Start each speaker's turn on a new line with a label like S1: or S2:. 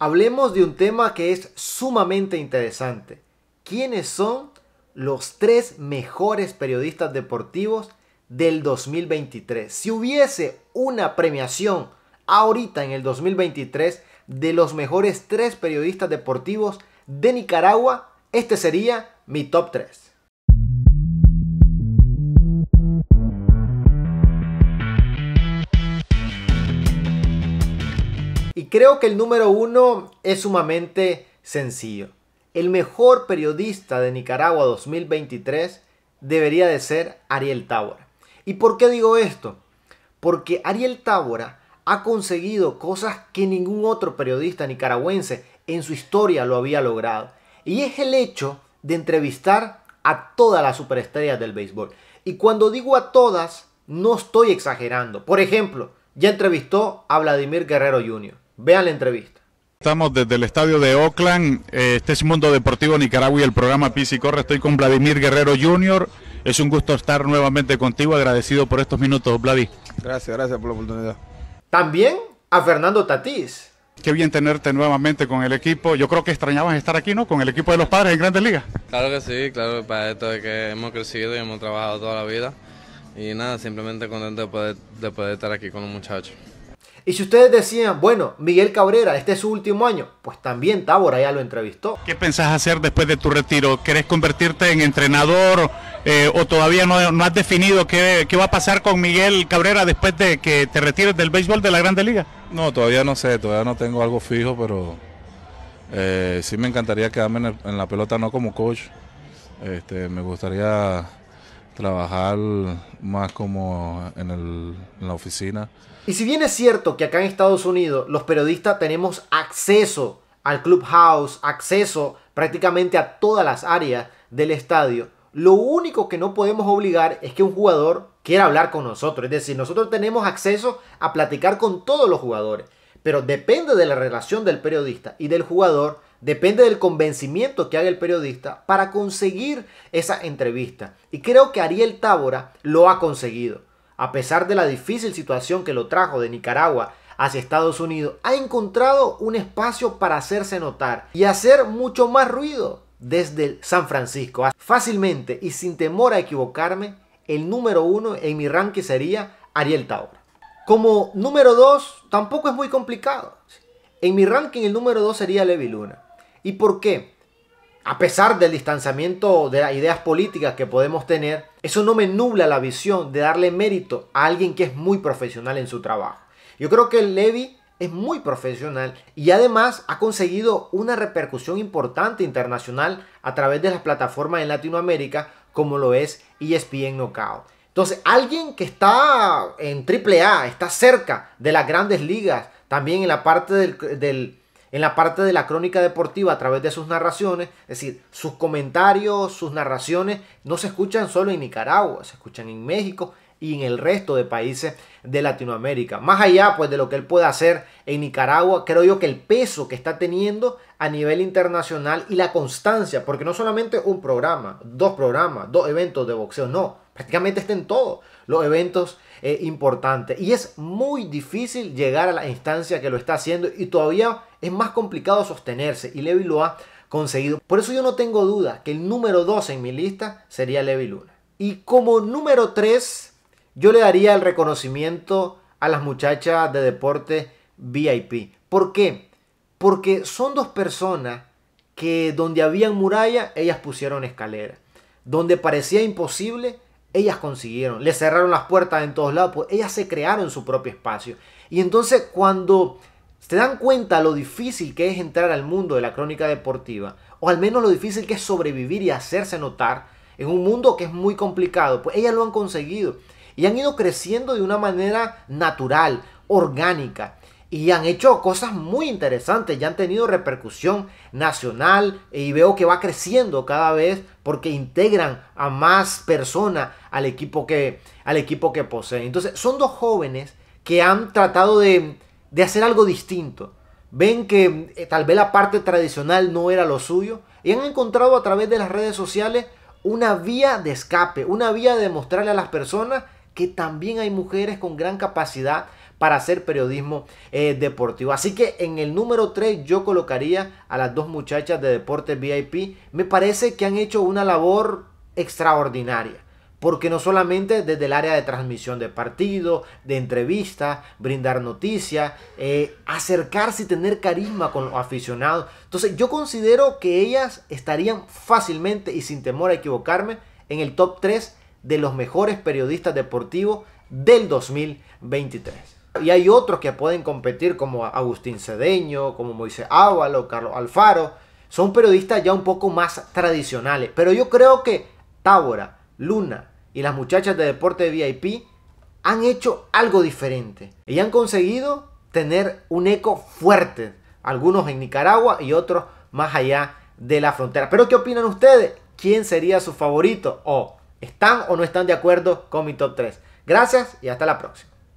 S1: Hablemos de un tema que es sumamente interesante. ¿Quiénes son los tres mejores periodistas deportivos del 2023? Si hubiese una premiación ahorita en el 2023 de los mejores tres periodistas deportivos de Nicaragua, este sería mi top 3. creo que el número uno es sumamente sencillo. El mejor periodista de Nicaragua 2023 debería de ser Ariel Tábora. ¿Y por qué digo esto? Porque Ariel Tábora ha conseguido cosas que ningún otro periodista nicaragüense en su historia lo había logrado. Y es el hecho de entrevistar a todas las superestrellas del béisbol. Y cuando digo a todas, no estoy exagerando. Por ejemplo, ya entrevistó a Vladimir Guerrero Jr. Vean la entrevista. Estamos desde el estadio de Oakland, eh, este es Mundo Deportivo Nicaragua y el programa Pis y Corre. Estoy con Vladimir Guerrero Jr. Es un gusto estar nuevamente contigo, agradecido por estos minutos, Vladi. Gracias, gracias por la oportunidad. También a Fernando Tatís. Qué bien tenerte nuevamente con el equipo. Yo creo que extrañabas estar aquí, ¿no? Con el equipo de los padres en Grandes Ligas. Claro que sí, claro, para esto es que hemos crecido y hemos trabajado toda la vida. Y nada, simplemente contento de poder, de estar aquí con un muchacho y si ustedes decían, bueno, Miguel Cabrera, este es su último año, pues también Tábora ya lo entrevistó. ¿Qué pensás hacer después de tu retiro? ¿Querés convertirte en entrenador eh, o todavía no, has definido qué, va a pasar con Miguel Cabrera después de que te retires del béisbol de la Grande Liga? No, todavía no sé, todavía no tengo algo fijo, pero eh, sí me encantaría quedarme en, en, la pelota, no como coach. Este, me gustaría trabajar más como en, el, la oficina. Y si bien es cierto que acá en Estados Unidos los periodistas tenemos acceso al clubhouse, acceso prácticamente a todas las áreas del estadio, lo único que no podemos obligar es que un jugador quiera hablar con nosotros. Es decir, nosotros tenemos acceso a platicar con todos los jugadores, pero depende de la relación del periodista y del jugador Depende del convencimiento que haga el periodista para conseguir esa entrevista. Y creo que Ariel Tábora lo ha conseguido. A pesar de la difícil situación que lo trajo de Nicaragua hacia Estados Unidos, ha encontrado un espacio para hacerse notar y hacer mucho más ruido desde San Francisco. Fácilmente y sin temor a equivocarme, el número uno en mi ranking sería Ariel Tábora. Como número dos, tampoco es muy complicado. En mi ranking el número dos sería Levi Luna. ¿Y por qué? A pesar del distanciamiento de ideas políticas que podemos tener, eso no me nubla la visión de darle mérito a alguien que es muy profesional en su trabajo. Yo creo que Levi es muy profesional y además ha conseguido una repercusión importante internacional a través de las plataformas en Latinoamérica como lo es ESPN Knockout. Entonces, alguien que está en AAA, está cerca de las grandes ligas, también en la parte del en la parte de la crónica deportiva a través de sus narraciones, es decir, sus comentarios, sus narraciones no se escuchan solo en Nicaragua, se escuchan en México y en el resto de países de Latinoamérica. Más allá pues de lo que él pueda hacer en Nicaragua, creo yo que el peso que está teniendo a nivel internacional y la constancia, porque no solamente un programa, dos programas, dos eventos de boxeo, no, prácticamente estén todos los eventos eh, importantes. Y es muy difícil llegar a la instancia que lo está haciendo y todavía es más complicado sostenerse. Y Levi lo ha conseguido. Por eso yo no tengo duda que el número 2 en mi lista sería Levi Luna. Y como número 3, yo le daría el reconocimiento a las muchachas de deporte VIP. ¿Por qué? Porque son dos personas que donde habían muralla, ellas pusieron escalera. Donde parecía imposible, ellas consiguieron, les cerraron las puertas en todos lados, pues ellas se crearon su propio espacio. Y entonces cuando se dan cuenta lo difícil que es entrar al mundo de la crónica deportiva, o al menos lo difícil que es sobrevivir y hacerse notar en un mundo que es muy complicado, pues ellas lo han conseguido y han ido creciendo de una manera natural, orgánica y han hecho cosas muy interesantes, ya han tenido repercusión nacional y veo que va creciendo cada vez porque integran a más personas al equipo que, al equipo que poseen. Entonces, son dos jóvenes que han tratado de, hacer algo distinto. Ven que eh, tal vez la parte tradicional no era lo suyo y han encontrado a través de las redes sociales una vía de escape, una vía de mostrarle a las personas que también hay mujeres con gran capacidad para hacer periodismo eh, deportivo. Así que en el número 3 yo colocaría a las dos muchachas de Deportes VIP. Me parece que han hecho una labor extraordinaria porque no solamente desde el área de transmisión de partidos, de entrevistas, brindar noticias, eh, acercarse y tener carisma con los aficionados. Entonces yo considero que ellas estarían fácilmente y sin temor a equivocarme en el top 3 de los mejores periodistas deportivos del 2023. Y hay otros que pueden competir como Agustín Cedeño, como Moisés Ávalo, Carlos Alfaro. Son periodistas ya un poco más tradicionales. Pero yo creo que Tábora, Luna y las muchachas de Deporte VIP han hecho algo diferente. Y han conseguido tener un eco fuerte. Algunos en Nicaragua y otros más allá de la frontera. Pero ¿qué opinan ustedes? ¿Quién sería su favorito? ¿O están o no están de acuerdo con mi top 3? Gracias y hasta la próxima.